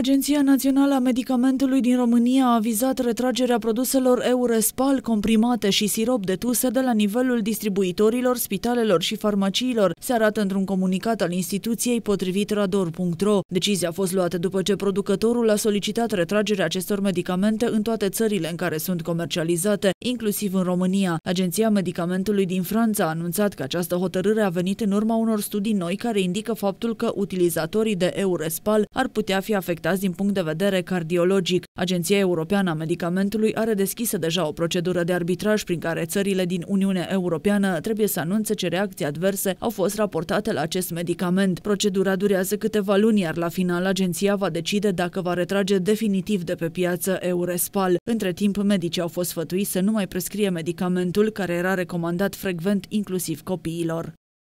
Agenția Națională a Medicamentului din România a avizat retragerea produselor Eurespal, comprimate și sirop de tuse de la nivelul distribuitorilor, spitalelor și farmaciilor, se arată într-un comunicat al instituției potrivit rador.ro. Decizia a fost luată după ce producătorul a solicitat retragerea acestor medicamente în toate țările în care sunt comercializate, inclusiv în România. Agenția Medicamentului din Franța a anunțat că această hotărâre a venit în urma unor studii noi care indică faptul că utilizatorii de Eurespal ar putea fi afectați afectați din punct de vedere cardiologic. Agenția Europeană a Medicamentului are deschisă deja o procedură de arbitraj prin care țările din Uniunea Europeană trebuie să anunțe ce reacții adverse au fost raportate la acest medicament. Procedura durează câteva luni, iar la final agenția va decide dacă va retrage definitiv de pe piață Eurespal. Între timp, medicii au fost fătuiți să nu mai prescrie medicamentul care era recomandat frecvent inclusiv copiilor.